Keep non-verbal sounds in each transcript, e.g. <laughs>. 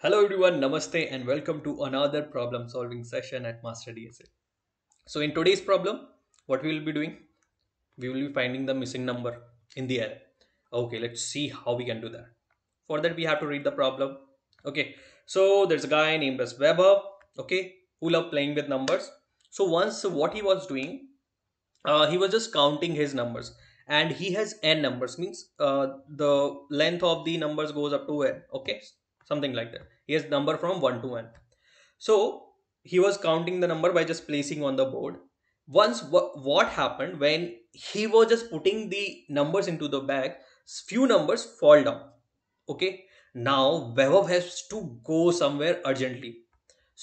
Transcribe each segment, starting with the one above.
Hello everyone, Namaste and welcome to another problem solving session at Master DSA. So in today's problem, what we will be doing? We will be finding the missing number in the array. Okay, let's see how we can do that. For that, we have to read the problem. Okay, so there's a guy named as Weber, okay, who loved playing with numbers. So once what he was doing, uh, he was just counting his numbers and he has n numbers means uh, the length of the numbers goes up to n okay something like that he has number from 1 to n so he was counting the number by just placing on the board once what happened when he was just putting the numbers into the bag few numbers fall down okay now Vevov has to go somewhere urgently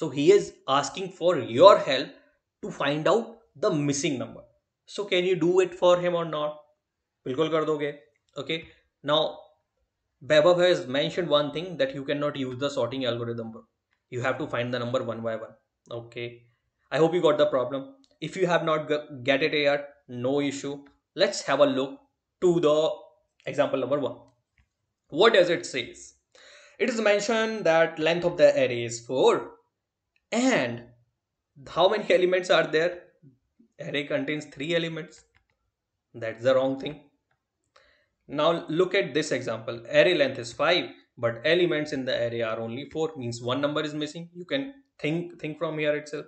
so he is asking for your help to find out the missing number so can you do it for him or not बिल्कुल कर दोगे okay now Babov has mentioned one thing that you cannot use the sorting algorithm. You have to find the number one by one. Okay. I hope you got the problem. If you have not get it yet, no issue. Let's have a look to the example number one. What does it say? It is mentioned that length of the array is 4 and how many <laughs> elements are there? Array contains 3 elements. That's the wrong thing. Now look at this example. Array length is 5, but elements in the array are only 4, means one number is missing. You can think, think from here itself.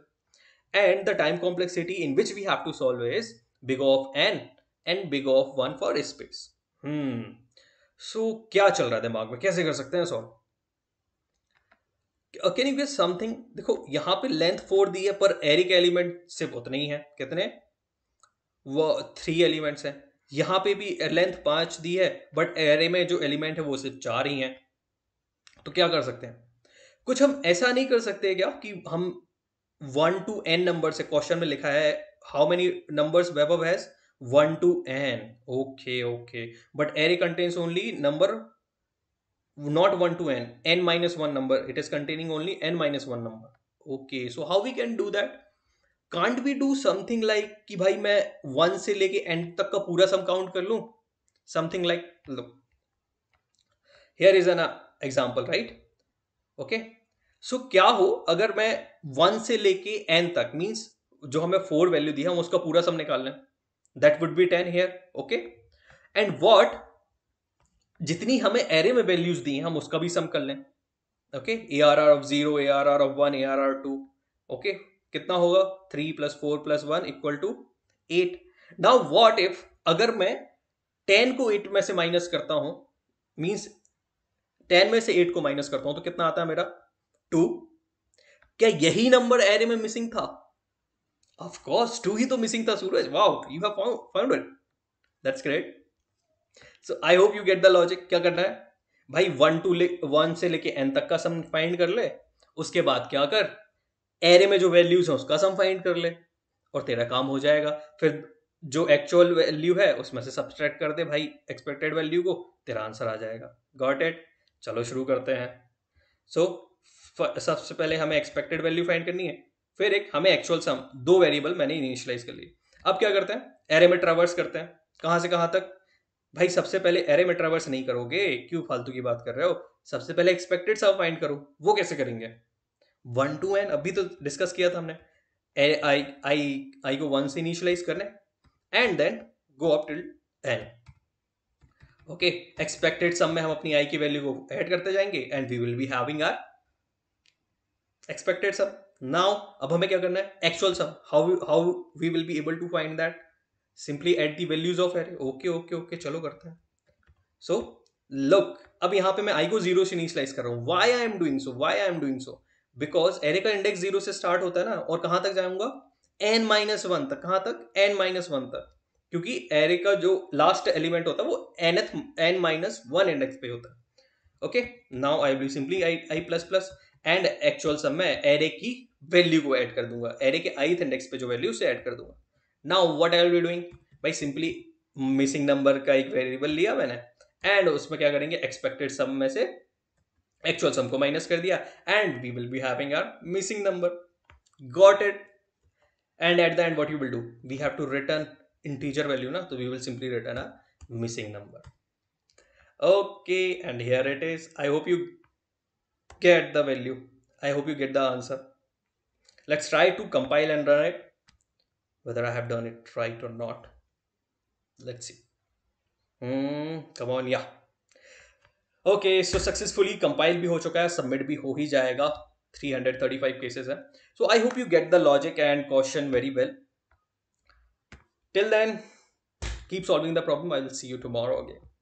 And the time complexity in which we have to solve is big of n and big of 1 for space. Hmm. So, क्या चल रहा है दिमाग में कैसे कर सकते हैं solve can you get something देखो यहाँ पे लेंथ फोर दी है पर के एलिमेंट सिर्फ उतने ही है कितने वो थ्री एलिमेंट्स हैं यहां पे भी लेंथ पांच दी है बट एरे में जो एलिमेंट है वो सिर्फ चार ही हैं तो क्या कर सकते हैं कुछ हम ऐसा नहीं कर सकते क्या कि हम वन टू एन नंबर से क्वेश्चन में लिखा है हाउ मेनी नंबर वेबअप has one two N okay okay but array contains only number not one two N N minus one number it is containing only N minus one number okay so how we can do that can't we do something like कि भाई मैं one से लेके and तक का पूरा सम count कर लू something like look here is an example right okay so क्या हो अगर मैं वन से लेके एन तक मीन्स जो हमें फोर वैल्यू दिया हम उसका पूरा सम निकाल लें that would be ten here okay and what जितनी हमें एरे में वैल्यूज दी हैं हम उसका भी सम कर लें okay A R R of zero A R R of one A R R two okay कितना होगा three plus four plus one equal to eight now what if अगर मैं टेन को एट में से माइनस करता हूं मीन्स टेन में से एट को माइनस करता हूं तो कितना आता है मेरा टू क्या यही नंबर एरे में मिसिंग था ऑफ कोर्स टू ही तो मिसिंग था Suraj wow you have found it that's great so I hope you get the logic क्या करना है भाई वन टू ले वन से लेके एन तक का सम फाइंड कर ले उसके बाद क्या कर एरे में जो वैल्यूज हैं उसका सम फाइंड कर ले और तेरा काम हो जाएगा फिर जो एक्चुअल वैल्यू है उसमें से सब्सट्रैक्ट कर दे भाई एक्सपेक्टेड वैल्यू को तेरा आंसर आ जाएगा गॉट इट चलो शुरू करते हैं सो so, सबसे पहले हमें एक्सपेक्टेड वैल्यू फाइंड करनी है फिर एक हमें एक्चुअल सम दो वेरिएबल मैंने इनिशियलाइज कर लिए अब क्या करते हैं एरे में ट्रावर्स करते हैं कहाँ से कहाँ तक भाई सबसे पहले एरे में ट्रावर्स नहीं करोगे क्यों फालतू की बात कर रहे हो सबसे पहले एक्सपेक्टेड सम फाइंड करो वो कैसे करेंगे वन टू एन अभी तो डिस्कस किया था हमने आई आई आई को वन से इनिशियलाइज करना है and then go up till N okay expected sum में हम अपनी आई की वैल्यू को ऐड करते जाएंगे and we will be having R expected sum now अब हमें क्या करना है actual sum how how we will be able to find that simply at the values of array okay okay okay चलो करते हैं सो so, लुक अब यहां पे मैं आई को जीरो से इनिशियलाइज कर रहा हूं why I am doing so why I am doing so because array का इंडेक्स जीरो से स्टार्ट होता है ना और कहां तक जाऊंगा एन माइनस वन तक कहां तक एन माइनस वन तक क्योंकि एरे का जो लास्ट एलिमेंट होता है वो N N minus one index पे होता है okay now I will simply I I plus plus and actual sum मैं एरे की वैल्यू को ऐड कर दूंगा एरे के आईथ इंडेक्स पे जो वैल्यू उसे ऐड कर दूंगा now what I will doing भाई सिंपली मिसिंग नंबर का एक वेरिएबल लिया मैंने एंड उसमें क्या करेंगे एक्सपेक्टेड सम में से एक्चुअल सम को माइनस कर दिया and we will be having R missing number got it and at the end what you will do we have to return integer value ना तो we will simply return R missing number okay and here it is I hope you get the value i hope you get the answer let's try to compile and run it whether i have done it right or not let's see come on yeah okay so successfully compile भी हो चुका है submit भी हो ही जाएगा 335 cases है so I hope you get the logic and question very well till then keep solving the problem I will see you tomorrow again